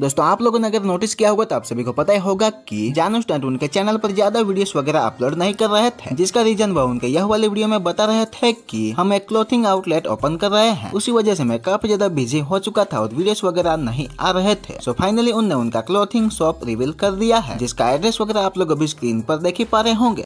दोस्तों आप लोगों ने अगर नोटिस किया होगा तो आप सभी को पता ही होगा कि जानू स्टंट उनके चैनल पर ज्यादा वीडियोस वगैरह अपलोड नहीं कर रहे थे जिसका रीजन वह उनके यह वाले वीडियो में बता रहे थे कि हम एक क्लोथिंग आउटलेट ओपन कर रहे हैं उसी वजह से मैं काफी ज्यादा बिजी हो चुका था और वीडियोस वगैरह नहीं आ रहे थे सो फाइनली उनने उनका क्लोथिंग शॉप रिविल कर दिया है जिसका एड्रेस वगैरह आप लोग अभी स्क्रीन पर देख ही पा रहे होंगे